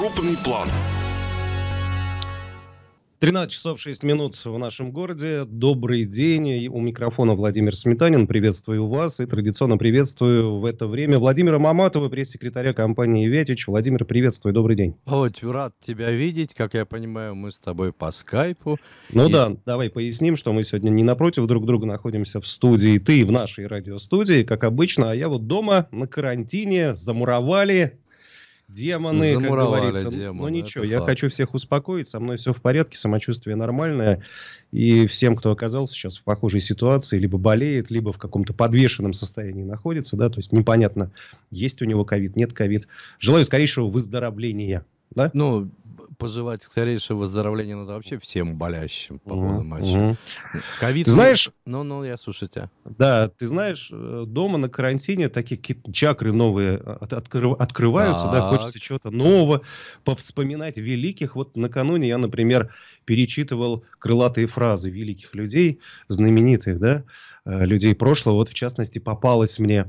крупный план. 13 часов 6 минут в нашем городе. Добрый день. У микрофона Владимир Сметанин. Приветствую вас и традиционно приветствую в это время Владимира Маматова, пресс-секретаря компании «Ветич». Владимир, приветствую. Добрый день. Володь, рад тебя видеть. Как я понимаю, мы с тобой по скайпу. Ну и... да, давай поясним, что мы сегодня не напротив друг друга находимся в студии. Ты в нашей радиостудии, как обычно, а я вот дома на карантине замуровали демоны, Замуровали как говорится. Ну, демоны, Но ну ничего, я факт. хочу всех успокоить, со мной все в порядке, самочувствие нормальное. И всем, кто оказался сейчас в похожей ситуации, либо болеет, либо в каком-то подвешенном состоянии находится, да, то есть непонятно, есть у него ковид, нет ковид. Желаю скорейшего выздоровления. Да? Ну, пожелать скорейшего выздоровления надо ну, вообще всем болящим по ходу матча. Ковид... Ты знаешь... Ну-ну, я слушаю тебя. Да, ты знаешь, э, дома на карантине такие какие-то чакры новые э, откры... открываются, так. да, хочется чего-то нового, повспоминать великих. Вот накануне я, например, перечитывал крылатые фразы великих людей, знаменитых, да, э, людей прошлого. Вот, в частности, попалась мне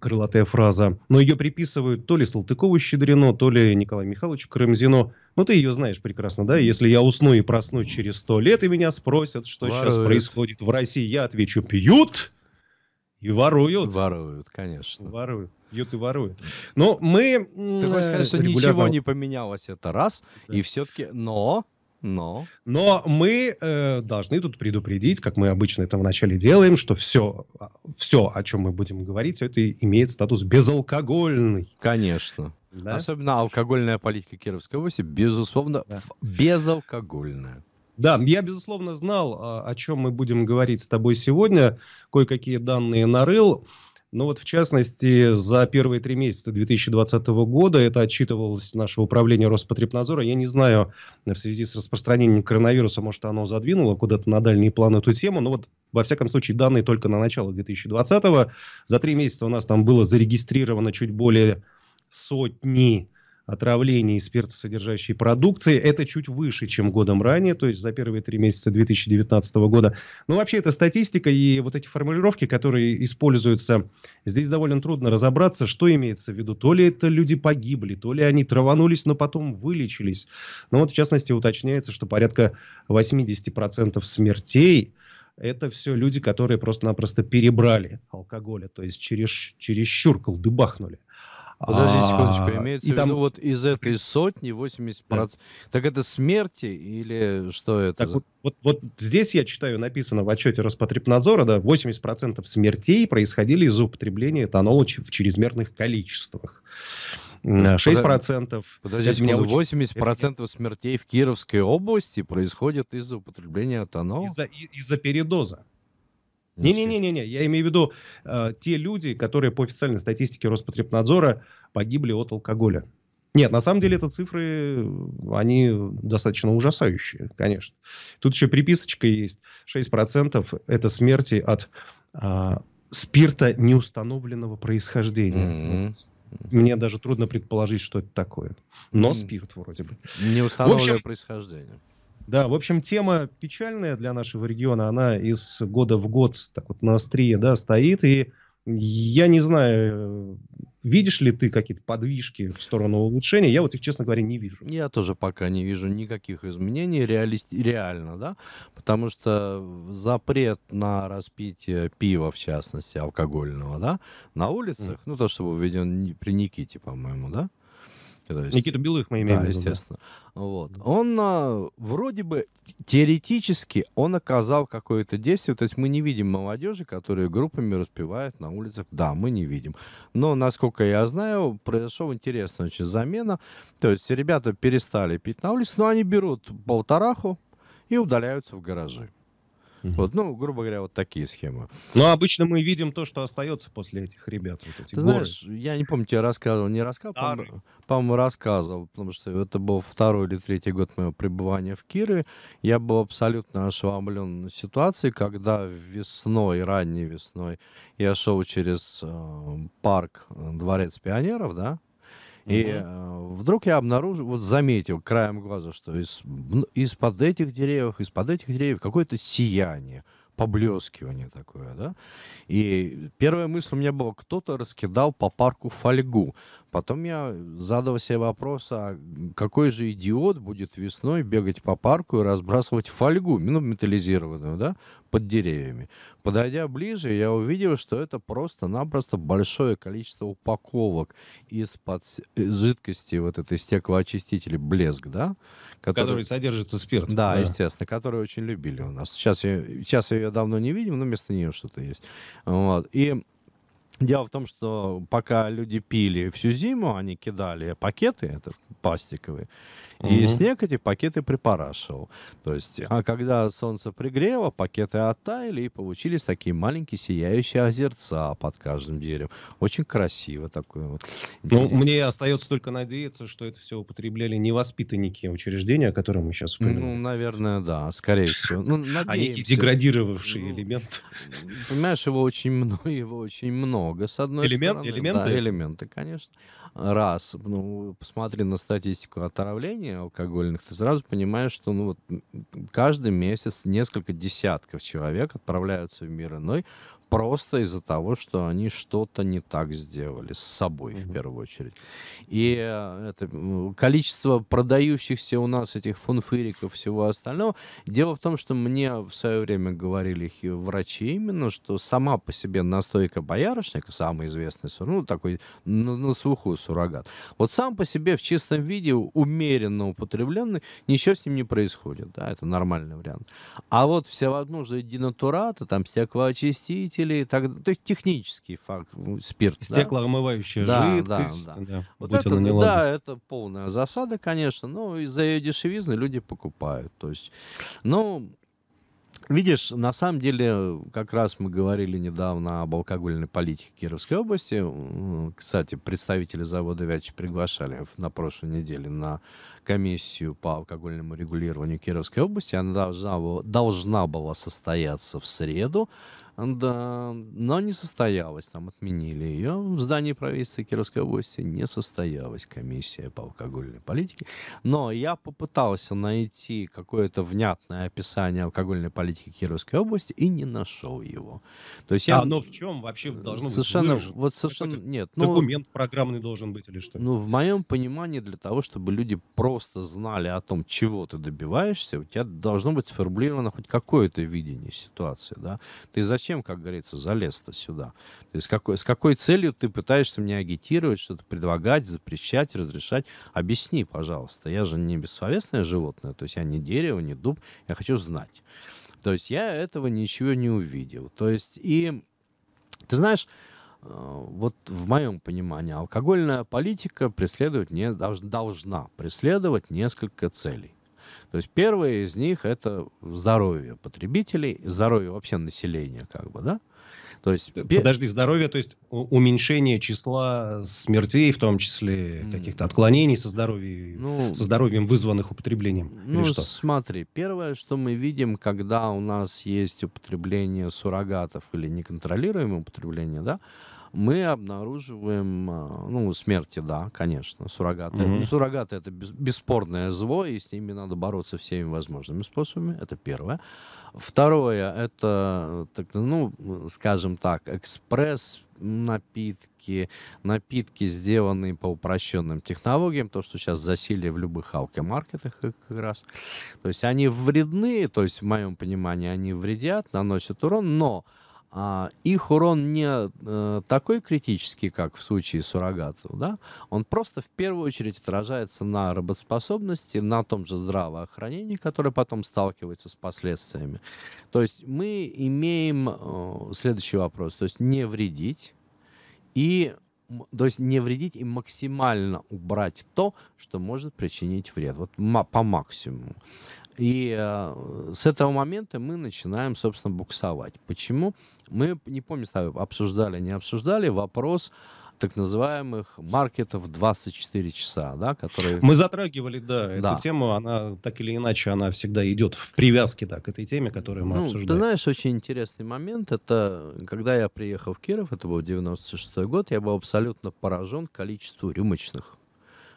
крылатая фраза, но ее приписывают то ли Салтыкову-Щедрину, то ли Николаю Михайловичу Карамзину. Ну, ты ее знаешь прекрасно, да? Если я усну и проснусь через сто лет, и меня спросят, что воруют. сейчас происходит в России, я отвечу «пьют» и воруют. Воруют, конечно. Воруют. Пьют и воруют. Но мы... Ты хочешь сказать, что э, регулярно... ничего не поменялось, это раз, да. и все-таки... Но но... Но мы э, должны тут предупредить, как мы обычно это вначале делаем, что все, а, все, о чем мы будем говорить, все это имеет статус безалкогольный. Конечно. Да? Особенно алкогольная политика Кировской области, безусловно, да. безалкогольная. Да, я, безусловно, знал, а, о чем мы будем говорить с тобой сегодня. Кое-какие данные нарыл. Ну вот, в частности, за первые три месяца 2020 года это отчитывалось наше управление Роспотребнадзора. Я не знаю, в связи с распространением коронавируса, может, оно задвинуло куда-то на дальние планы эту тему, но вот, во всяком случае, данные только на начало 2020. -го. За три месяца у нас там было зарегистрировано чуть более сотни отравлений спиртосодержащей продукции. Это чуть выше, чем годом ранее, то есть за первые три месяца 2019 года. Но ну, вообще эта статистика и вот эти формулировки, которые используются, здесь довольно трудно разобраться, что имеется в виду. То ли это люди погибли, то ли они траванулись, но потом вылечились. Но ну, вот в частности уточняется, что порядка 80% смертей это все люди, которые просто-напросто перебрали алкоголя, то есть через, чересчур колдыбахнули. бахнули. А, Подожди секундочку, имеется и в виду там... вот из этой сотни 80%. Да. Так это смерти или что это? Так, вот, вот, вот здесь я читаю, написано в отчете Роспотребнадзора, да, 80% смертей происходили из-за употребления этанола в чрезмерных количествах. 6%. Подожди, это меня 80% это... смертей в Кировской области происходит из-за употребления этанола? Из-за, из-за передоза. Не-не-не, не, я имею в виду э, те люди, которые по официальной статистике Роспотребнадзора погибли от алкоголя. Нет, на самом деле это цифры, э, они достаточно ужасающие, конечно. Тут еще приписочка есть. 6% это смерти от а, спирта неустановленного происхождения. Mm-hmm. Мне даже трудно предположить, что это такое. Но mm-hmm. спирт вроде бы. Неустановленное общем, происхождение. Да, в общем, тема печальная для нашего региона, она из года в год так вот на острие, да, стоит, и я не знаю, видишь ли ты какие-то подвижки в сторону улучшения? Я вот их, честно говоря, не вижу. Я тоже пока не вижу никаких изменений реалист... реально, да, потому что запрет на распитие пива, в частности, алкогольного, да, на улицах, mm. ну, то, чтобы был введен при Никите, по-моему, да, то есть, Никиту Белых мы имеем да, естественно. Да. Вот. Он а, вроде бы теоретически он оказал какое-то действие. То есть мы не видим молодежи, которые группами распевают на улицах. Да, мы не видим. Но, насколько я знаю, произошла интересная очень замена. То есть ребята перестали пить на улице, но они берут полтораху и удаляются в гаражи. Угу. Вот, ну, грубо говоря, вот такие схемы. Но ну, а обычно мы видим то, что остается после этих ребят. Вот эти Ты горы. знаешь, я не помню, тебе рассказывал, не рассказывал, по-моему, по рассказывал, потому что это был второй или третий год моего пребывания в Кире. Я был абсолютно ошеломлен ситуацией, когда весной, ранней весной, я шел через э, парк э, Дворец пионеров, да, и угу. вдруг я обнаружил, вот заметил краем глаза, что из, из-под этих деревьев, из-под этих деревьев какое-то сияние поблескивание такое, да. И первая мысль у меня была, кто-то раскидал по парку фольгу. Потом я задал себе вопрос, а какой же идиот будет весной бегать по парку и разбрасывать фольгу, ну, металлизированную, да, под деревьями. Подойдя ближе, я увидел, что это просто-напросто большое количество упаковок из-под из э, жидкости вот этой стеклоочистителя «Блеск», да? Который, который содержится спирт. Да, да, естественно, который очень любили у нас. Сейчас, я, сейчас ее давно не видим, но вместо нее что-то есть. Вот. И Дело в том, что пока люди пили всю зиму, они кидали пакеты это пластиковые, и угу. снег эти пакеты припорашивал. То есть, а когда солнце пригрело, пакеты оттаяли, и получились такие маленькие сияющие озерца под каждым деревом. Очень красиво такое вот. Ну, мне остается только надеяться, что это все употребляли не воспитанники учреждения, о котором мы сейчас упоминаем. Ну, наверное, да, скорее всего. Ну, А некий деградировавший ну, элемент. Понимаешь, его очень много, его очень много, с одной Элемент, стороны. Элементы? Да, элементы, конечно. Раз, ну, посмотри на статистику отравления, алкогольных, ты сразу понимаешь, что ну, вот, каждый месяц несколько десятков человек отправляются в мир иной Просто из-за того, что они что-то не так сделали с собой mm-hmm. в первую очередь. И э, это, количество продающихся у нас этих фунфыриков всего остального. Дело в том, что мне в свое время говорили врачи именно, что сама по себе настойка боярышника, самый известный суррогат, ну такой на, на слуху суррогат, вот сам по себе в чистом виде, умеренно употребленный, ничего с ним не происходит. Да, это нормальный вариант. А вот все одну же динатураты, там стеклоочиститель, двигателей, так, то есть технический факт, спирт. Стеклоомывающая да? жидкость. Да, да. да. Вот это, да, это полная засада, конечно, но из-за ее дешевизны люди покупают. То есть, ну, Видишь, на самом деле, как раз мы говорили недавно об алкогольной политике Кировской области. Кстати, представители завода Вячи приглашали на прошлой неделе на комиссию по алкогольному регулированию Кировской области. Она должна, должна была состояться в среду да, но не состоялась, там отменили ее. В здании правительства Кировской области не состоялась комиссия по алкогольной политике. Но я попытался найти какое-то внятное описание алкогольной политики Кировской области и не нашел его. То есть я... А, но в чем вообще э, должно совершенно, быть выражен? Вот совершенно нет. Ну, документ программный должен быть или что? Ну, в моем понимании, для того, чтобы люди просто знали о том, чего ты добиваешься, у тебя должно быть сформулировано хоть какое-то видение ситуации. Да? Ты зачем зачем, как говорится, залез-то сюда? То есть какой, с какой целью ты пытаешься меня агитировать, что-то предлагать, запрещать, разрешать? Объясни, пожалуйста. Я же не бессовестное животное, то есть я не дерево, не дуб, я хочу знать. То есть я этого ничего не увидел. То есть и, ты знаешь, э, вот в моем понимании алкогольная политика преследовать не, должна, должна преследовать несколько целей. То есть первое из них — это здоровье потребителей, здоровье вообще населения, как бы, да? То есть... Подожди, здоровье, то есть уменьшение числа смертей, в том числе каких-то отклонений со, здоровья, ну, со здоровьем, вызванных употреблением? Ну, или что? смотри, первое, что мы видим, когда у нас есть употребление суррогатов или неконтролируемое употребление, да, мы обнаруживаем, а, ну, смерти, да, конечно, суррогаты. Mm-hmm. Суррогаты — это бесспорное зло, и с ними надо бороться всеми возможными способами, это первое. Второе, это, э, так, ну, скажем так, экспресс напитки, напитки, сделанные по упрощенным технологиям, то, что сейчас засилие в любых алкемаркетах как раз. То есть они вредны, то есть в моем понимании они вредят, наносят урон, но а, их урон не э, такой критический, как в случае суррогатов, да? Он просто в первую очередь отражается на работоспособности, на том же здравоохранении, которое потом сталкивается с последствиями. То есть мы имеем э, следующий вопрос, то есть не вредить и то есть не вредить и максимально убрать то, что может причинить вред. Вот по максимуму. И э, с этого момента мы начинаем, собственно, буксовать. Почему? Мы, не помню, с обсуждали, не обсуждали вопрос так называемых маркетов 24 часа, да, которые... Мы затрагивали, да, да, эту тему, она так или иначе, она всегда идет в привязке, да, к этой теме, которую мы ну, обсуждаем. Ты знаешь, очень интересный момент, это когда я приехал в Киров, это был 96 год, я был абсолютно поражен количеством рюмочных.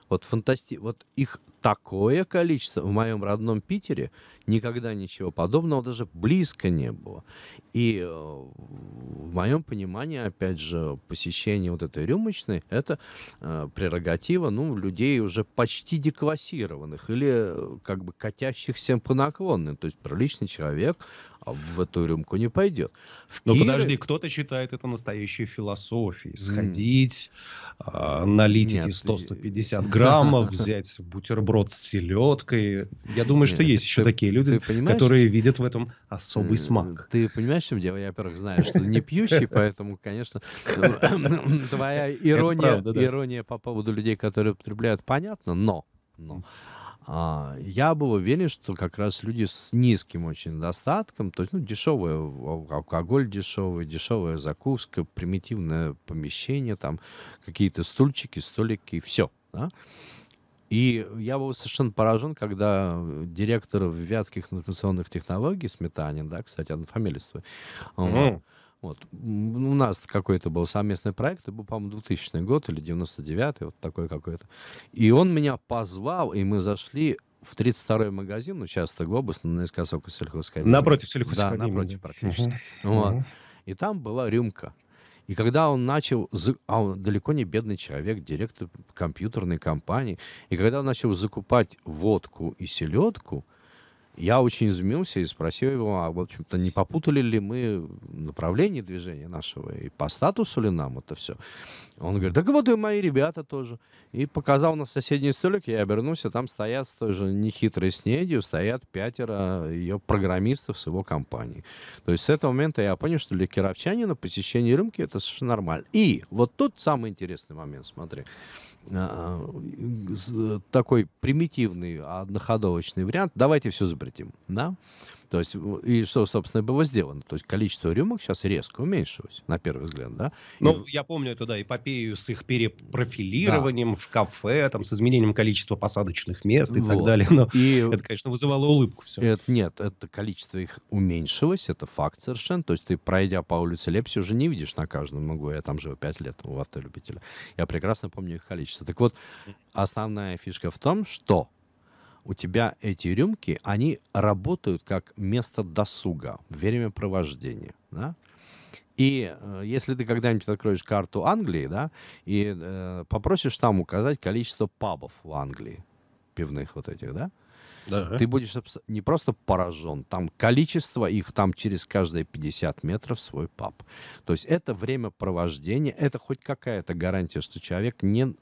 Вот фантасти... вот их такое количество. В моем родном Питере никогда ничего подобного даже близко не было. И э, в моем понимании, опять же, посещение вот этой рюмочной – это э, прерогатива ну, людей уже почти деклассированных или э, как бы катящихся по наклонной. То есть приличный человек а в эту рюмку не пойдет. В Но Киеве... подожди, кто-то считает это настоящей философией. Сходить, mm. э, налить Нет, эти 100-150 граммов, взять бутерброд бутерброд с селедкой. Я думаю, что ну есть еще такие люди, которые видят в этом особый смак. Ты понимаешь, в чем дело? Я, во-первых, знаю, что не пьющий, поэтому, конечно, твоя ирония, ирония по поводу людей, которые употребляют, понятно, но... но а, я был уверен, что как раз люди с низким очень достатком, то есть ну, дешевый алкоголь дешевый, дешевая закуска, примитивное помещение, там какие-то стульчики, столики, все. Да? И я был совершенно поражен, когда э, директор вятских информационных технологий, Сметанин, да, кстати, одна фамилия стоит, mm Вот. У нас какой-то был совместный проект, это был, по-моему, 2000 год или 99-й, вот такой какой-то. И он меня позвал, и мы зашли в 32-й магазин, участок Глобус, наискосок сельхозакадемии. Напротив сельхозакадемии. Да, напротив практически. Угу. Вот. Угу. И там была рюмка. И когда он начал, а он далеко не бедный человек, директор компьютерной компании, и когда он начал закупать водку и селедку – я очень изумился и спросил его, а, в общем-то, не попутали ли мы направление движения нашего и по статусу ли нам это все? Он говорит, так вот и мои ребята тоже. И показал на соседний столик, я обернулся, там стоят с той же нехитрой снедью, стоят пятеро ее программистов с его компании. То есть с этого момента я понял, что для кировчанина посещение рынка это совершенно нормально. И вот тут самый интересный момент, смотри. Э, э, э, такой примитивный одноходовочный вариант. Давайте все запретим. Да? То есть, и что, собственно, было сделано? То есть количество рюмок сейчас резко уменьшилось, на первый взгляд, да? Ну, и... я помню эту, да, эпопею с их перепрофилированием да. в кафе, там, с изменением количества посадочных мест и вот. так далее. Но и... это, конечно, вызывало улыбку все. Это, нет, это количество их уменьшилось, это факт совершенно. То есть ты, пройдя по улице Лепси, уже не видишь на каждом углу. Я там живу 5 лет у автолюбителя. Я прекрасно помню их количество. Так вот, основная фишка в том, что у тебя эти рюмки, они работают как место досуга, времяпровождения. Да? И э, если ты когда-нибудь откроешь карту Англии, да, и э, попросишь там указать количество пабов в Англии, пивных вот этих, да, да. ты будешь не просто поражен, там количество их, там через каждые 50 метров свой пап. То есть это времяпровождение, это хоть какая-то гарантия, что человек не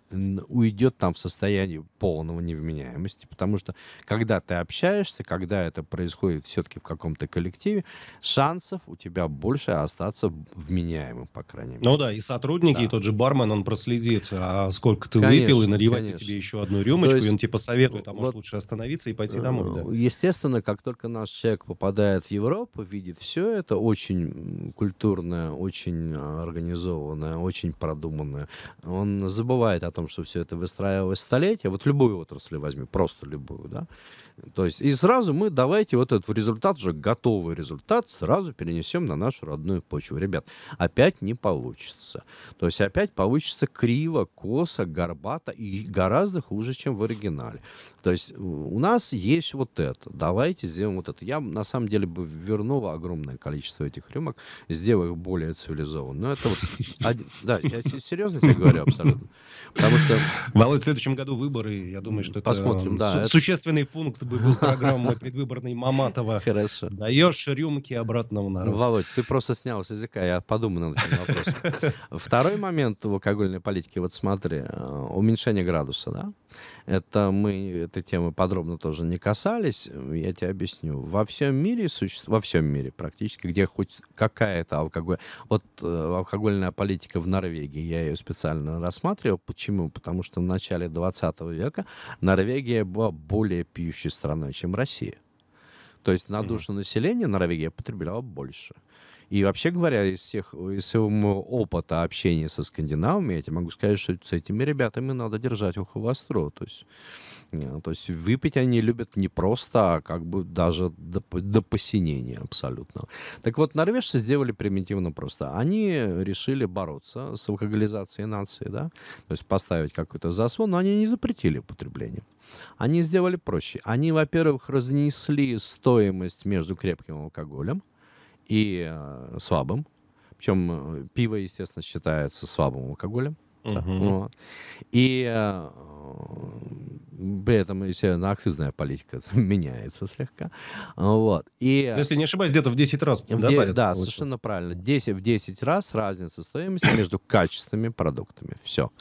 уйдет там в состоянии полного невменяемости, потому что когда ты общаешься, когда это происходит все-таки в каком-то коллективе, шансов у тебя больше остаться вменяемым, по крайней мере. Ну да, и сотрудники, да. и тот же бармен, он проследит, а сколько ты конечно, выпил, и наливать тебе еще одну рюмочку, есть, и он тебе посоветует, а вот, лучше остановиться и пойти прийти домой. Да. Э, естественно, как только наш человек попадает в Европу, видит все это очень культурное, очень э, организованное, очень продуманное. Он забывает о том, что все это выстраивалось столетия. Вот любую отрасль возьми, просто любую, да. То есть и сразу мы давайте вот этот результат, уже готовый результат, сразу перенесем на нашу родную почву. Ребят, опять не получится. То есть опять получится криво, косо, горбато и гораздо хуже, чем в оригинале. То есть у нас есть вот это, давайте сделаем вот это. Я на самом деле бы вернул огромное количество этих рюмок, сделал их более цивилизованным. Но ну, это вот... Да, я серьезно тебе говорю абсолютно. Потому что... Володь, в следующем году выборы, я думаю, что Посмотрим, это, да, су- это... существенный пункт бы был программы предвыборной Маматова. Хорошо. Даешь рюмки обратно в народ. Володь, ты просто снял с языка, я подумал над этим вопросом. Второй момент в алкогольной политике, вот смотри, э, уменьшение градуса, да? Это мы этой темы подробно тоже не касались. Я тебе объясню. Во всем мире существует, во всем мире практически, где хоть какая-то алкоголь. Вот э, алкогольная политика в Норвегии, я ее специально рассматривал. Почему? Потому что в начале 20 века Норвегия была более пьющей страной, чем Россия. То есть на душу населения Норвегия потребляла больше. И вообще говоря, из всех, из своего опыта общения со скандинавами, я тебе могу сказать, что с этими ребятами надо держать ухо востро. То есть, э, то есть выпить они любят не просто, а как бы даже до, до посинения абсолютно. Так вот, норвежцы сделали примитивно просто. Они решили бороться с алкоголизацией нации, да, то есть поставить какой-то заслон, но они не запретили употребление. Они сделали проще. Они, во-первых, разнесли стоимость между крепким алкоголем, и э, слабым, Причем э, пиво, естественно, считается слабым алкоголем. Uh-huh. Да, вот. И э, при этом если на акцизная политика меняется слегка. Вот. И, ну, Если не ошибаюсь, где-то в 10 раз. В 9, да, получается. совершенно правильно. 10, в 10 раз разница стоимости между качественными продуктами. Все.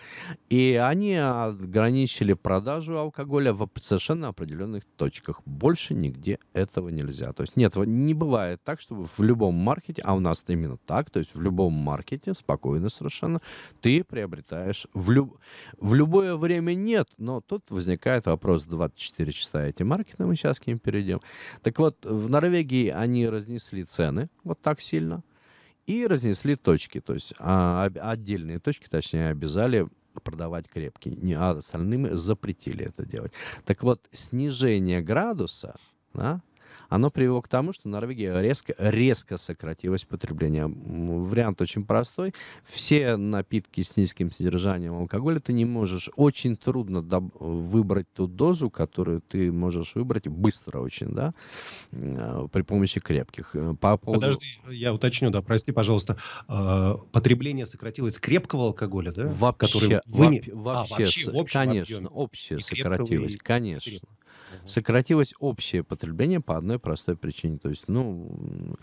И они ограничили продажу алкоголя в совершенно определенных точках. Больше нигде этого нельзя. То есть нет, не бывает так, чтобы в любом маркете, а у нас именно так, то есть в любом маркете, спокойно совершенно, ты приобретаешь в, люб... в любое время нет, но тут возникает возникает вопрос 24 часа эти маркеты, мы сейчас к ним перейдем. Так вот, в Норвегии они разнесли цены вот так сильно и разнесли точки, то есть а, отдельные точки, точнее, обязали продавать крепкие, не, а остальным запретили это делать. Так вот, снижение градуса, да, оно привело к тому, что Норвегия резко, резко сократилась потребление. Вариант очень простой. Все напитки с низким содержанием алкоголя ты не можешь. Очень трудно выбрать ту дозу, которую ты можешь выбрать быстро очень, да, э, при помощи крепких. Э, по поводу... Подожди, я уточню, да, прости, пожалуйста. Э, потребление сократилось крепкого алкоголя, да? Вообще, который... Вы... вообще, а, вообще, конечно, общее, конечно, общее сократилось, конечно сократилось общее потребление по одной простой причине. То есть, ну,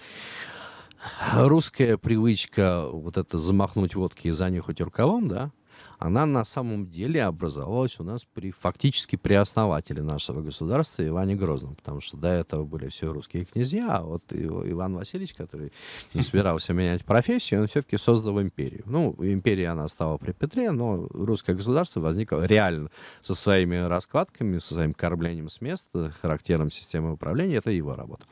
русская привычка вот это замахнуть водки и занюхать рукавом, да, она на самом деле образовалась у нас при, фактически при основателе нашего государства Иване Грозном, потому что до этого были все русские князья, а вот Иван Васильевич, который не хм. собирался менять профессию, он все-таки создал империю. Ну, империя она стала при Петре, но русское государство возникло реально со своими раскладками, со своим кораблением с места характером системы управления, это его работа.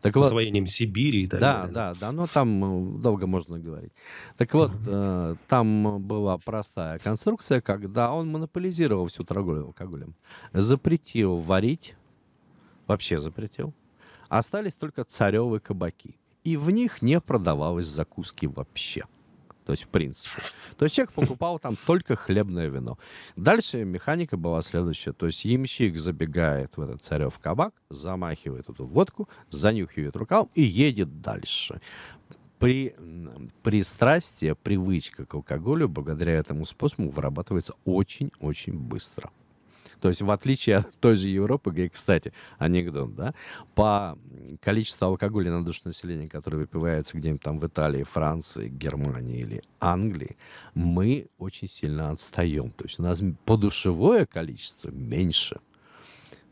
Так с вот, Сибири и так да, далее. Да, да, да, но там э, долго можно говорить. Так вот, э, там была простая конструкция, когда он монополизировал всю торговлю алкоголем. Запретил варить, вообще запретил. Остались только царевые кабаки. И в них не продавалось закуски вообще. То есть, в принципе. То есть человек покупал там только хлебное вино. Дальше механика была следующая. То есть ямщик забегает в этот царев кабак, замахивает эту водку, занюхивает рукав и едет дальше при, пристрастие, привычка к алкоголю благодаря этому способу вырабатывается очень-очень быстро. То есть в отличие от той же Европы, где, кстати, анекдот, да, по количеству алкоголя на душу населения, которое выпивается где-нибудь там в Италии, Франции, Германии или Англии, мы очень сильно отстаем. То есть у нас подушевое количество меньше –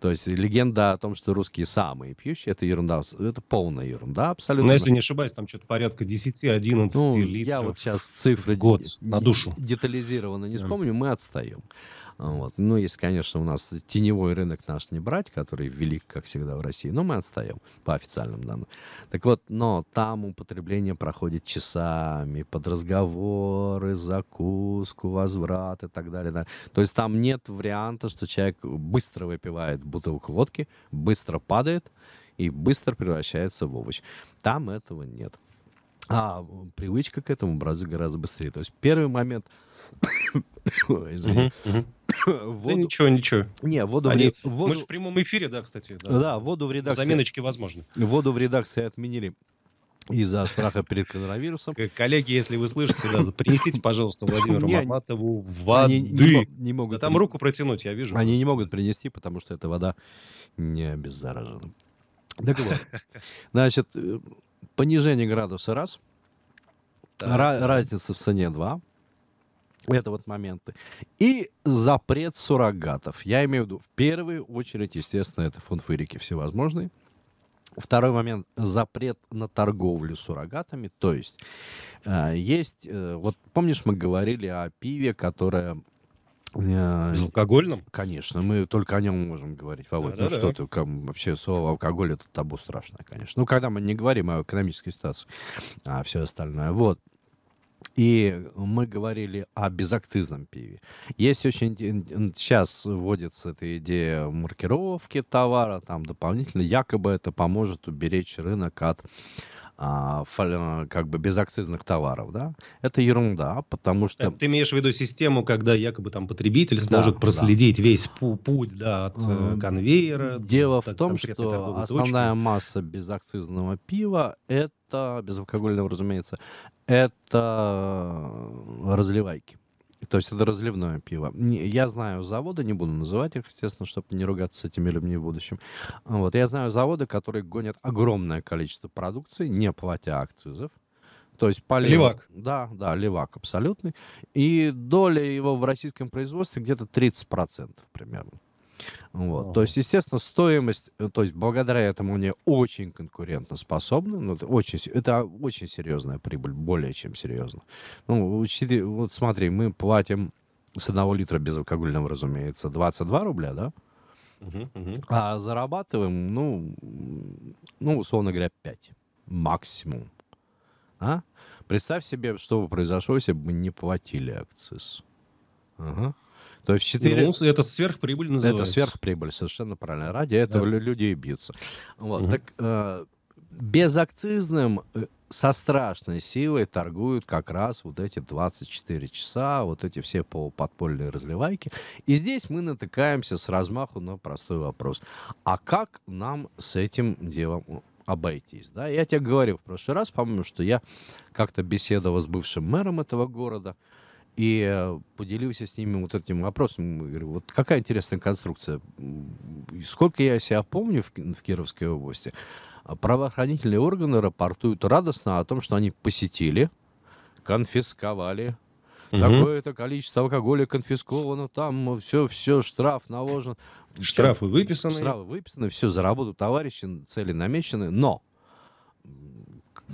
то есть легенда о том, что русские самые пьющие, это ерунда, это полная ерунда абсолютно. Но ну, если не ошибаюсь, там что-то порядка 10-11 ну, литров. Я вот сейчас цифры год на душу детализированно не вспомню, мы отстаем. Вот. Ну, если, конечно, у нас теневой рынок наш не брать, который велик, как всегда, в России, но мы отстаем по официальным данным. Так вот, но там употребление проходит часами под разговоры, закуску, возврат и так далее. Да. То есть там нет варианта, что человек быстро выпивает бутылку водки, быстро падает и быстро превращается в овощ. Там этого нет. А привычка к этому брать гораздо быстрее. То есть первый момент... Извини. Uh-huh, uh-huh воду... Да ничего, ничего. Не, воду, Они... в... воду... Мы же в прямом эфире, да, кстати. Да, да воду в редакции... Заменочки возможны. Воду в редакции отменили. Из-за страха перед коронавирусом. Коллеги, если вы слышите, да, принесите, пожалуйста, Владимиру не, Маматову воды. Они не, не могут. Да там руку протянуть, я вижу. Они не могут принести, потому что эта вода не обеззаражена. Так вот. Значит, э, понижение градуса раз, да. разница в цене два, это вот моменты. И запрет суррогатов. Я имею в виду, в первую очередь, естественно, это фунфырики всевозможные. Второй момент – запрет на торговлю суррогатами. То есть э, есть, э, вот помнишь, мы говорили о пиве, которое Безалкогольным? Э, конечно, мы только о нем можем говорить, Володь. Да, ну да, что да. ты, как, вообще слово алкоголь это табу страшное, конечно. Ну, когда мы не говорим о экономической ситуации, а все остальное. Вот. И мы говорили о безакцизном пиве. Есть очень... Сейчас вводится эта идея маркировки товара, там дополнительно. Якобы это поможет уберечь рынок от а, а, как бы безакцизных товаров, да? Это ерунда, потому что... Э, ты имеешь в виду систему, когда якобы там потребитель сможет да, проследить да. весь путь да, от э, э, конвейера. Дело до, в том, что основная точки. масса безакцизного пива — это безалкогольного, разумеется, это э, разливайки. То есть это разливное пиво. Я знаю заводы, не буду называть их, естественно, чтобы не ругаться с этими людьми в будущем. Вот. Я знаю заводы, которые гонят огромное количество продукции, не платя акцизов. То есть полив... Левак. Да, да, левак абсолютный. И доля его в российском производстве где-то 30% примерно. Вот. Ага. То есть, естественно, стоимость, э, то есть благодаря этому они очень конкурентоспособны, ну, это, очень, это очень серьезная прибыль, более чем серьезно. Ну, учти, вот смотри, мы платим с одного литра безалкогольного, разумеется, 22 рубля, да? Угу, угу. А зарабатываем, ну, ну, условно говоря, 5 максимум. А? Представь себе, что бы произошло, если бы мы не платили акциз. Ага. То есть 4... Ну, это сверхприбыль называется. Это сверхприбыль, совершенно правильно. Ради этого да. люди и бьются. Вот, угу. Так э, безакцизным э, со страшной силой торгуют как раз вот эти 24 часа, вот эти все полуподпольные разливайки. И здесь мы натыкаемся с размаху на простой вопрос. А как нам с этим делом ну, обойтись? Да? Я тебе говорил в прошлый раз, по-моему, что я как-то беседовал с бывшим мэром этого города – и э, поделился с ними вот этим вопросом. Говорю, вот какая интересная конструкция. Сколько я себя помню в, в Кировской области, а правоохранительные органы рапортуют радостно о том, что они посетили, конфисковали, такое-то количество алкоголя конфисковано, там все, все, штраф наложен. Штрафы выписаны. Штрафы выписаны, все, за работу товарищи, цели намечены, но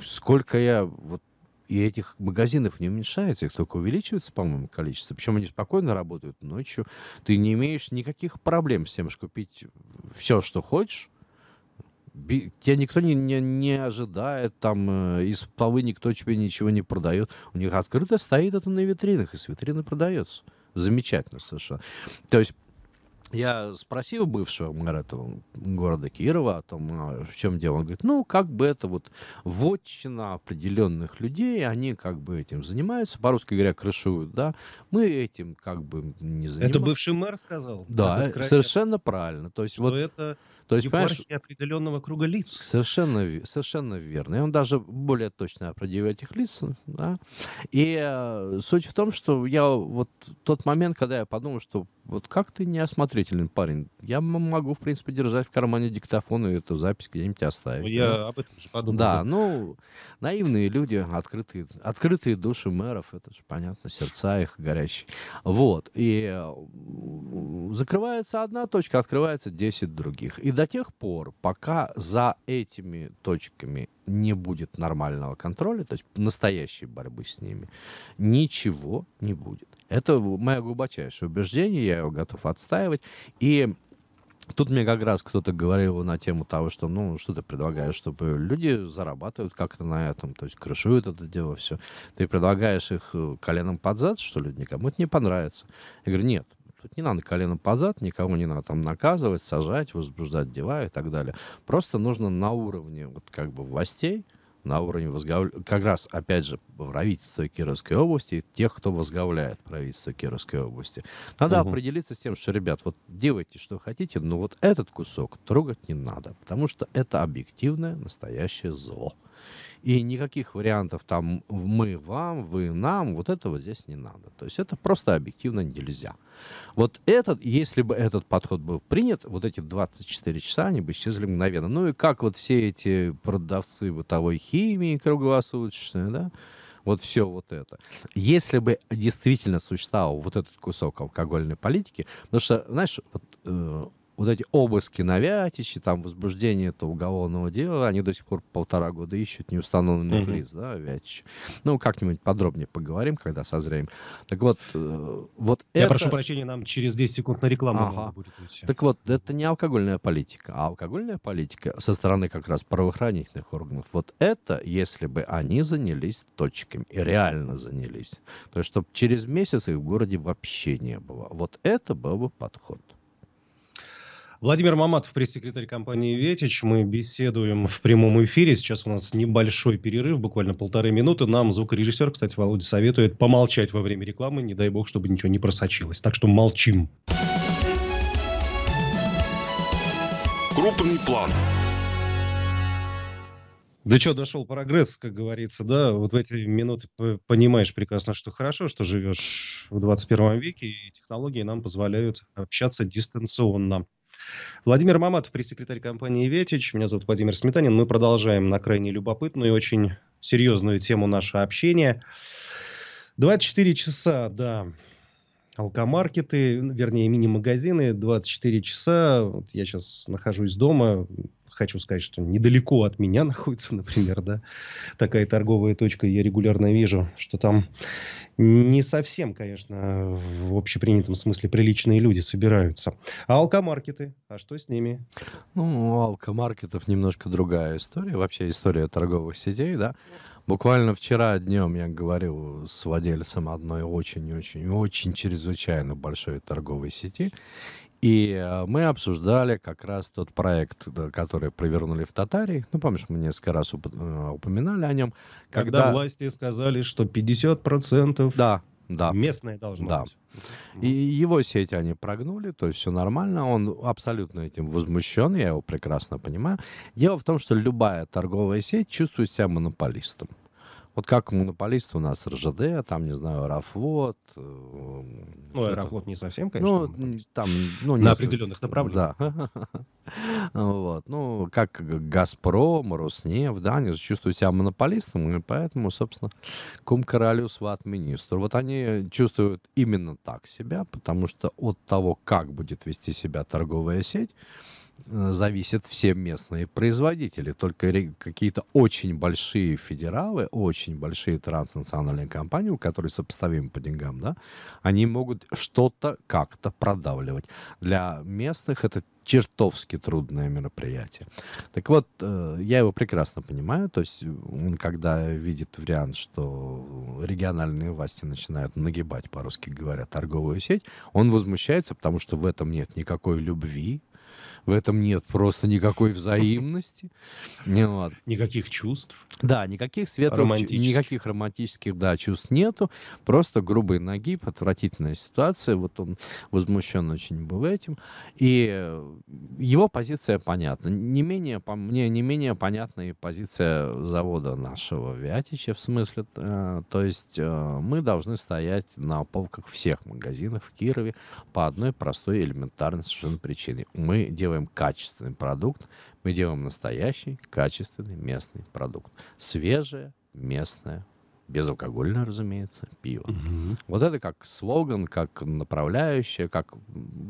сколько я вот и этих магазинов не уменьшается, их только увеличивается, по-моему, количество. Причем они спокойно работают ночью. Ты не имеешь никаких проблем с тем, чтобы купить все, что хочешь. тебя никто не, не, не ожидает, там э, из полы никто тебе ничего не продает. У них открыто стоит это на витринах, и с витрины продается. Замечательно совершенно. То есть я спросил бывшего мэра этого города Кирова о том, а, в чем дело. Он говорит, ну, как бы это вот вотчина определенных людей, они как бы этим занимаются, по-русски говоря, крышуют, да. Мы этим как бы не занимаемся. Это бывший мэр сказал? Да, э, совершенно правильно. То есть вот... это то есть, понимаешь, определенного круга лиц. Совершенно, совершенно верно. И он даже более точно определил этих лиц. Да? И э, суть в том, что я вот тот момент, когда я подумал, что вот как ты неосмотрительный парень. Я могу, в принципе, держать в кармане диктофон и эту запись где-нибудь оставить. Ну, я да? об этом же подумал. Да, ну, наивные люди, открытые, открытые души мэров, это же понятно, сердца их горящие. Вот, и э, закрывается одна точка, открывается 10 других. И до тех пор, пока за этими точками не будет нормального контроля, то есть настоящей борьбы с ними, ничего не будет. Это мое глубочайшее убеждение, я его готов отстаивать. И Тут мне как раз кто-то говорил на тему того, что, ну, что ты предлагаешь, чтобы люди зарабатывают как-то на этом, то есть крышуют это дело все. Ты предлагаешь их э, коленом под зад, что ли, никому это не понравится. Я говорю, нет, тут не надо коленом под зад, никого не надо там наказывать, сажать, возбуждать дела и так далее. Просто нужно на уровне вот как бы властей на уровне возглавления, как раз, опять же, правительства Кировской области, тех, кто возглавляет правительство Кировской области. Надо угу. определиться с тем, что, ребят, вот делайте, что хотите, но вот этот кусок трогать не надо, потому что это объективное настоящее зло. И никаких вариантов там мы вам, вы нам, вот этого здесь не надо. То есть это просто объективно нельзя. Вот этот, если бы этот подход был принят, вот эти 24 часа, они бы исчезли мгновенно. Ну и как вот все эти продавцы бытовой химии круглосуточные, да, вот все вот это. Если бы действительно существовал вот этот кусок алкогольной политики, потому что, знаешь, вот, э, вот эти обыски на Вятиче, там возбуждение этого уголовного дела, они до сих пор полтора года ищут неустановленных mm-hmm. лиц, да, Вятиче. Ну, как-нибудь подробнее поговорим, когда созреем. Так вот, э, вот Я это... прошу прощения, нам через 10 секунд на рекламу ага. будет идти. Так вот, это не алкогольная политика, а алкогольная политика со стороны как раз правоохранительных органов. Вот это, если бы они занялись точками, и реально занялись, то есть чтобы через месяц их в городе вообще не было. Вот это был бы подход. Владимир Маматов, пресс-секретарь компании «Ветич». Мы беседуем в прямом эфире. Сейчас у нас небольшой перерыв, буквально полторы минуты. Нам звукорежиссер, кстати, Володя советует помолчать во время рекламы. Не дай бог, чтобы ничего не просочилось. Так что молчим. Крупный план. Да что, дошел прогресс, как говорится, да? Вот в эти минуты понимаешь прекрасно, что хорошо, что живешь в 21 веке, и технологии нам позволяют общаться дистанционно. Владимир Маматов, пресс-секретарь компании «Ветич». Меня зовут Владимир Сметанин. Мы продолжаем на крайне любопытную и очень серьезную тему наше общение. 24 часа, да, алкомаркеты, вернее, мини-магазины, 24 часа. Вот я сейчас нахожусь дома, хочу сказать, что недалеко от меня находится, например, да, такая торговая точка, я регулярно вижу, что там не совсем, конечно, в общепринятом смысле приличные люди собираются. А алкомаркеты, а что с ними? Ну, у алкомаркетов немножко другая история, вообще история торговых сетей, да. Буквально вчера днем я говорил с владельцем одной очень-очень-очень чрезвычайно большой торговой сети, и э, мы обсуждали как раз тот проект, который провернули в Татарии. Ну, помнишь, мы несколько раз э, упоминали о нем. Когда, когда власти сказали, что 50% да, да. местное должно да. быть. И его сеть они прогнули, то есть все нормально. Он абсолютно этим возмущен, я его прекрасно понимаю. Дело в том, что любая торговая сеть чувствует себя монополистом. Вот как монополист у нас РЖД, там, не знаю, Аэрофлот. Э, ну, Аэрофлот не совсем, ну, конечно. Ну, там, ну, На определенных направлениях. Да. вот. Ну, как Газпром, Роснефть, да, они чувствуют себя монополистом, и поэтому, собственно, кум королю сват министру. Вот они чувствуют именно так себя, потому что от того, как будет вести себя торговая сеть, Э, зависят все местные производители. Только какие-то очень большие федералы, очень большие транснациональные компании, у которых сопоставимы по деньгам, да, они могут что-то как-то продавливать. Для местных это чертовски трудное мероприятие. Так вот, э, я его прекрасно понимаю, то есть э, он когда видит вариант, что региональные власти начинают нагибать, по-русски говоря, торговую сеть, он возмущается, потому что в этом нет никакой любви, в этом нет просто никакой взаимности. Вот. Ну, никаких чувств. Да, никаких светлых, никаких романтических да, чувств нету. Просто грубые ноги, отвратительная ситуация. Вот он возмущен очень был этим. И э, его позиция понятна. Не менее, по мне, не менее понятна и позиция завода нашего Вятича, в смысле. Э, то есть э, мы должны стоять на полках всех магазинов в Кирове по одной простой элементарной совершенно причине. Мы делаем делаем качественный продукт, мы делаем настоящий, качественный местный продукт. Свежее местное безалкогольное, разумеется, пиво. Угу. Вот это как слоган, как направляющая, как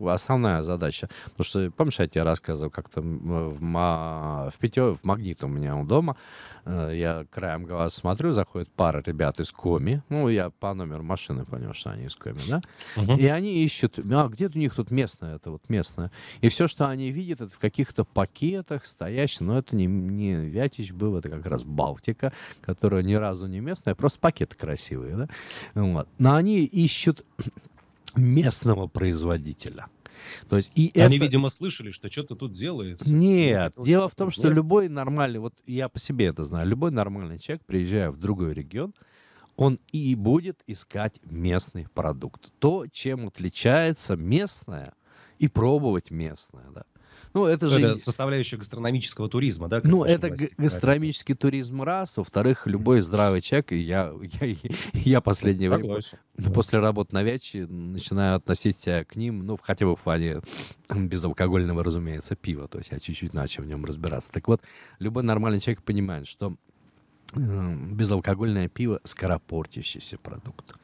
основная задача. Потому что, помнишь, я тебе рассказывал, как-то э, в, ма... в питье, в магнит у меня у дома, э, я краем глаз смотрю, заходит пара ребят из Коми, ну, я по номеру машины понял, что они из Коми, да, угу. и они ищут, а где у них тут местное, это вот местное, и все, что они видят, это в каких-то пакетах стоящих, но это не, не Вятич был, это как раз Балтика, которая ни разу не местная, просто пакеты красивые, да? Вот. Но они ищут местного производителя, То есть, и Они, это... видимо, слышали, что что-то тут делается. Нет, дело в том, что любой нормальный, вот я по себе это знаю, любой нормальный человек, приезжая в другой регион, он и будет искать местный продукт. То, чем отличается местное, и пробовать местное. Да. Ну, это же... Это составляющая гастрономического туризма, да? Ну, это власти, гастрономический да? туризм раз. Во-вторых, любой здравый человек, и я, я, я последнее время да. после работы на Вяче начинаю относить себя к ним, ну, хотя бы в плане безалкогольного, разумеется, пива. То есть я чуть-чуть начал в нем разбираться. Так вот, любой нормальный человек понимает, что Эм, безалкогольное пиво скоропортящийся продукт.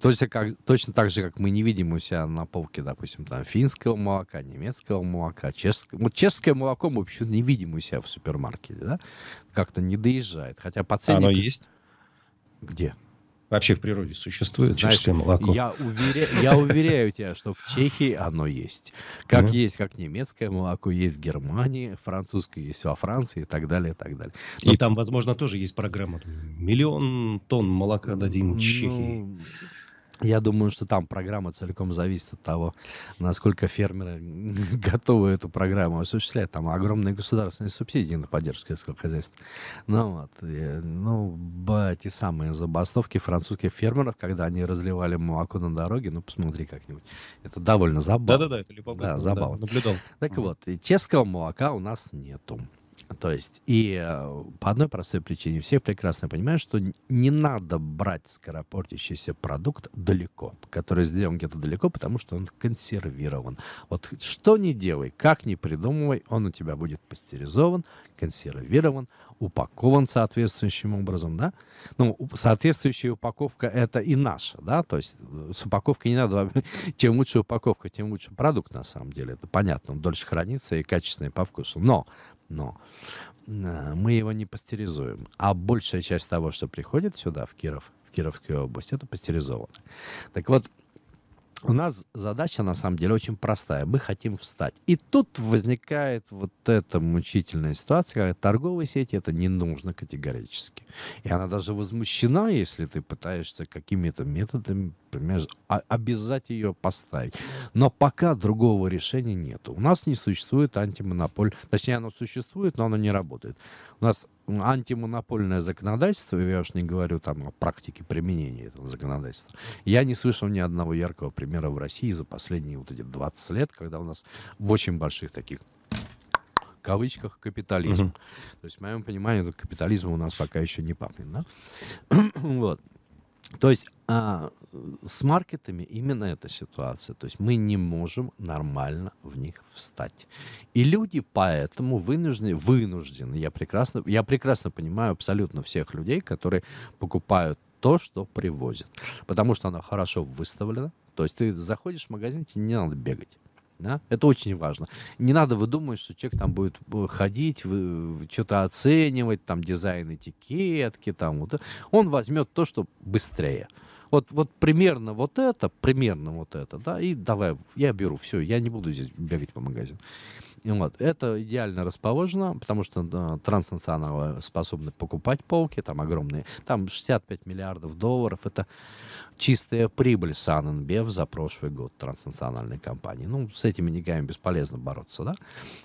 Точно, как, точно так же, как мы не видим у себя на полке, допустим, там финского молока, немецкого молока, чешского. Вот чешское молоко мы вообще не видим у себя в супермаркете, да? Как-то не доезжает. Хотя по ценнику... Оно есть? Где? вообще в природе существует Знаешь, чешское молоко. Я, уверя... я уверяю тебя, что в Чехии оно есть. Как mm-hmm. есть, как немецкое молоко есть в Германии, французское есть во Франции и так далее, и так далее. Но... И там, возможно, тоже есть программа. Миллион тонн молока дадим ну... Чехии. Я думаю, что там программа целиком зависит от того, насколько фермеры готовы эту программу осуществлять. Там огромные государственные субсидии на поддержку сельского хозяйства. Ну вот, и, ну, эти самые забастовки французских фермеров, когда они разливали молоко на дороге, ну, посмотри как-нибудь. Это довольно забавно. Да-да-да, это любопытно. Да, забавно. Да, наблюдал. Так угу. вот, и чешского молока у нас нету. То есть, и а, по одной простой причине, все прекрасно понимают, что не надо брать скоропортящийся продукт далеко, который сделан где-то далеко, потому что он консервирован. Вот что не делай, как не придумывай, он у тебя будет пастеризован, консервирован, упакован соответствующим образом, да? Ну, соответствующая упаковка — это и наша, да? То есть э, с упаковкой не надо... Чем лучше упаковка, тем лучше продукт, на самом деле. Это понятно, он дольше хранится и качественный по вкусу. Но но э, мы его не пастеризуем. А большая часть того, что приходит сюда, в Киров, в Кировскую область, это пастеризовано. Так вот, у нас задача на самом деле очень простая. Мы хотим встать. И тут возникает вот эта мучительная ситуация, когда торговой сети это не нужно категорически. И она даже возмущена, если ты пытаешься какими-то методами, например, обязать ее поставить. Но пока другого решения нет. У нас не существует антимонополь. Точнее, оно существует, но оно не работает. У нас антимонопольное законодательство, я уж не говорю там о практике применения этого законодательства, я не слышал ни одного яркого примера в России за последние вот эти 20 лет, когда у нас в очень больших таких кавычках капитализм. uh То есть, в моем понимании, капитализм у нас пока еще не пахнет. Да? вот. То есть а, с маркетами именно эта ситуация. То есть мы не можем нормально в них встать. И люди поэтому вынуждены, вынуждены. Я прекрасно, я прекрасно понимаю абсолютно всех людей, которые покупают то, что привозят. Потому что оно хорошо выставлено. То есть ты заходишь в магазин, тебе не надо бегать. Да? Это очень важно. Не надо выдумывать, что человек там будет э, ходить, э, что-то оценивать, там дизайн этикетки, там вот. Он возьмет то, что быстрее. Вот, вот примерно вот это, примерно вот это, да, и давай, я беру, все, я не буду здесь бегать по магазину. Вот. Это идеально расположено, потому что да, транснационалы способны покупать полки, там огромные, там 65 миллиардов долларов, это чистая прибыль Санненбев за прошлый год транснациональной компании. Ну, с этими негами бесполезно бороться, да?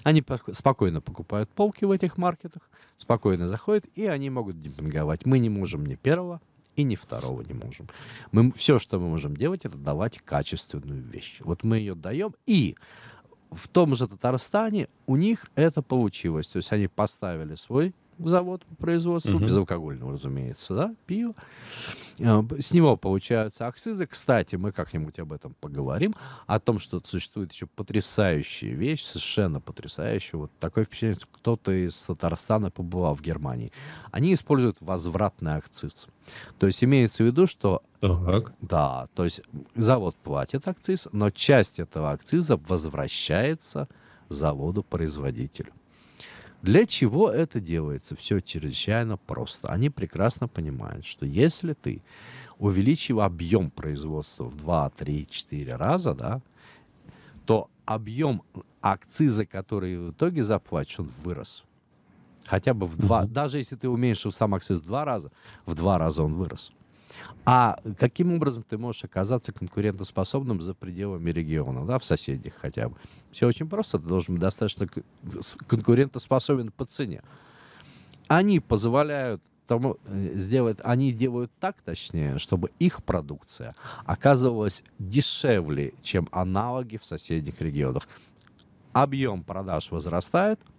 Они спокойно покупают полки в этих маркетах, спокойно заходят, и они могут демпинговать. Мы не можем ни первого, и ни второго не можем. Мы, все, что мы можем делать, это давать качественную вещь. Вот мы ее даем, и в том же Татарстане у них это получилось. То есть они поставили свой завод по производству, угу. безалкогольного, разумеется, да, пиво. А, с него получаются акцизы. Кстати, мы как-нибудь об этом поговорим, о том, что существует еще потрясающая вещь, совершенно потрясающая. Вот такое впечатление, что кто-то из Татарстана побывал в Германии. Они используют возвратный акциз. То есть имеется в виду, что так. да, то есть завод платит акциз, но часть этого акциза возвращается заводу-производителю. Для чего это делается? Все чрезвычайно просто. Они прекрасно понимают, что если ты увеличил объем производства в 2, 3, 4 раза, да, то объем акциза, который в итоге заплачен, вырос. Хотя бы в два, mm-hmm. даже если ты уменьшил сам акциз в два раза, в два раза он вырос. mm а каким образом ты можешь оказаться конкурентоспособным за пределами региона, да, в соседних хотя бы? Все очень просто, ты должен быть достаточно конкурентоспособен по цене. Они позволяют тому э, сделать, они делают так, точнее, чтобы их продукция оказывалась дешевле, чем аналоги в соседних регионах. Объем продаж возрастает –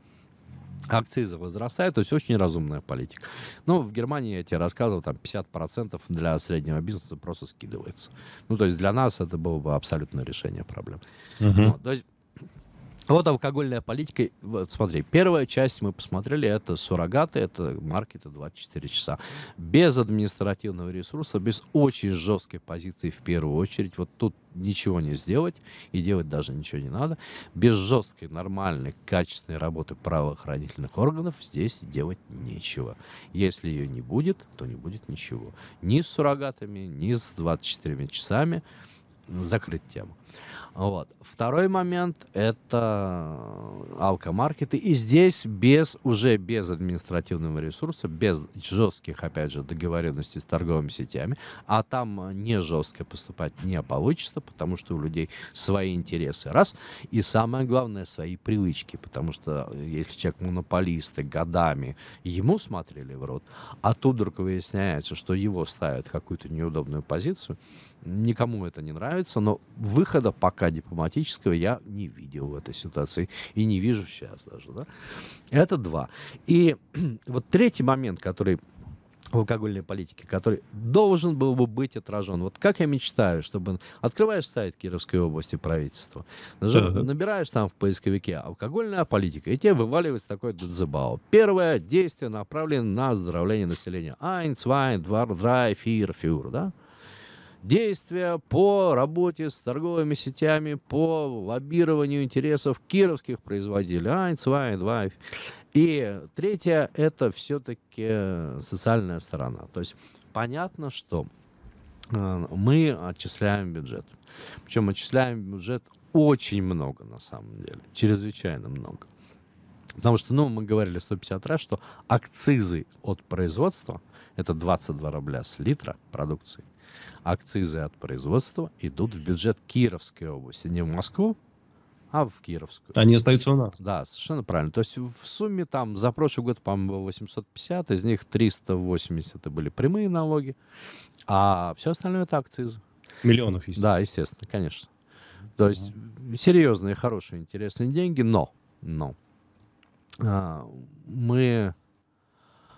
акцизы возрастают, то есть очень разумная политика. Ну, в Германии, я тебе рассказывал, там 50% для среднего бизнеса просто скидывается. Ну, то есть для нас это было бы абсолютное решение проблем. Uh-huh. Ну, то есть вот алкогольная политика. Вот, смотри, первая часть мы посмотрели, это суррогаты, это маркеты 24 часа. Без административного ресурса, без очень жесткой позиции в первую очередь. Вот тут ничего не сделать, и делать даже ничего не надо. Без жесткой, нормальной, качественной работы правоохранительных органов здесь делать нечего. Если ее не будет, то не будет ничего. Ни с суррогатами, ни с 24 часами закрыть тему. Вот. Второй момент – это э, алкомаркеты. И здесь без, уже без административного ресурса, без жестких, опять же, договоренностей с торговыми сетями, а там э, не жестко поступать не получится, потому что у людей свои интересы, раз, и самое главное, свои привычки, потому что э, если человек монополисты годами ему смотрели в рот, а тут вдруг выясняется, что его ставят в какую-то неудобную позицию, никому это не нравится, но выхода подхода пока дипломатического я не видел в этой ситуации и не вижу сейчас даже. Да? Это два. И вот третий момент, который в алкогольной политике, который должен был бы быть отражен. Вот как я мечтаю, чтобы открываешь сайт Кировской области правительства, набираешь там в поисковике алкогольная политика, и тебе вываливается такой дедзебао. Первое действие направлено на оздоровление населения. Ein, zwei, два, drei, vier, vier, да? действия по работе с торговыми сетями, по лоббированию интересов кировских производителей. Айн, цвай, двай. И третье – это все-таки социальная сторона. То есть понятно, что э, мы отчисляем бюджет. Причем отчисляем бюджет очень много, на самом деле. Чрезвычайно много. Потому что, ну, мы говорили 150 раз, что акцизы от производства – это 22 рубля с литра продукции – акцизы от производства идут в бюджет Кировской области, не в Москву, а в Кировскую. Они остаются у нас. Да, совершенно правильно. То есть в сумме там за прошлый год, по-моему, 850, из них 380 это были прямые налоги, а все остальное это акцизы. Миллионов, естественно. Да, естественно, конечно. То есть серьезные, хорошие, интересные деньги, но, но а, мы,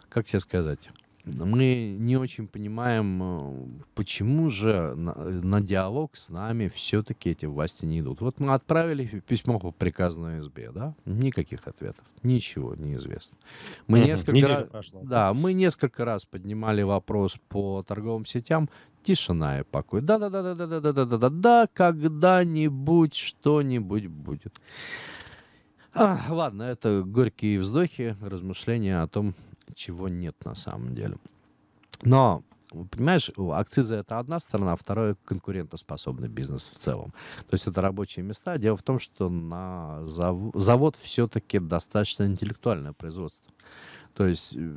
как тебе сказать, мы не очень понимаем, э, почему же на, на диалог с нами все-таки эти власти не идут. Вот мы отправили письмо по приказной на СБ, да? Никаких ответов, ничего неизвестно. Мы несколько раз, да, мы несколько раз поднимали вопрос по торговым сетям, тишина и покой. Да, да, да, да, да, да, да, да, да, да, да, когда-нибудь что-нибудь будет. А, ладно, это горькие вздохи, размышления о том, чего нет на самом деле. Но понимаешь, акцизы это одна сторона, а второе конкурентоспособный бизнес в целом. То есть это рабочие места. Дело в том, что на зав... завод все-таки достаточно интеллектуальное производство. То есть э,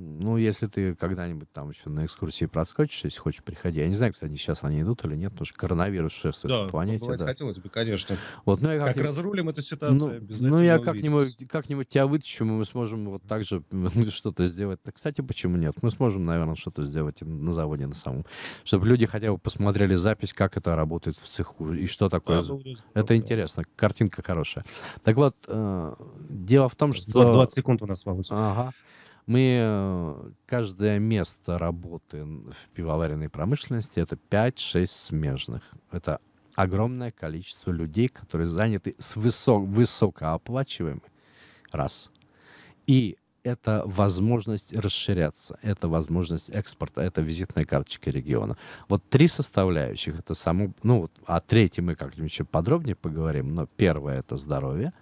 ну, если ты когда-нибудь там еще на экскурсии проскочишь, если хочешь, приходи. Я не знаю, кстати, сейчас они идут или нет, потому что коронавирус шествует да, по планете. Да, хотелось бы, конечно. Вот, ну, я как, как разрулим эту ситуацию, ну, Ну, я как-нибудь, как-нибудь тебя вытащу, и мы сможем вот так же что-то сделать. Так, кстати, почему нет? Мы сможем, наверное, что-то сделать на заводе на самом. Чтобы люди хотя бы посмотрели запись, как это работает в цеху и что такое. Да, это интересно. Картинка хорошая. Так вот, э, дело в том, что... 20 секунд у нас, Володь. Ага. Мы э, каждое место работы в пивоваренной промышленности это 5-6 смежных. Это огромное количество людей, которые заняты с высок, высокооплачиваемым. Раз. И это возможность расширяться, это возможность экспорта, это визитная карточка региона. Вот три составляющих, это само, ну, вот, о а третьей мы как-нибудь еще подробнее поговорим, но первое это здоровье,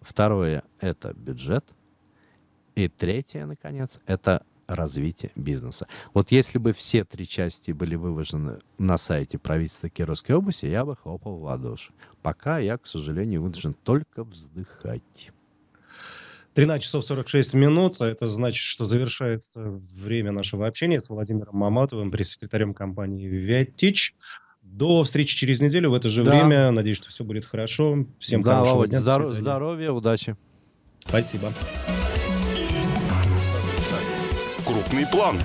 второе это бюджет – и третье, наконец, это развитие бизнеса. Вот если бы все три части были выложены на сайте правительства Кировской области, я бы хлопал в ладоши. Пока я, к сожалению, вынужден только вздыхать. 13 часов 46 минут, а это значит, что завершается время нашего общения с Владимиром Маматовым, пресс-секретарем компании «Виатич». До встречи через неделю в это же да. время. Надеюсь, что все будет хорошо. Всем да, хорошего Володь, дня. Здоров- здоровья, удачи. Спасибо крупный план.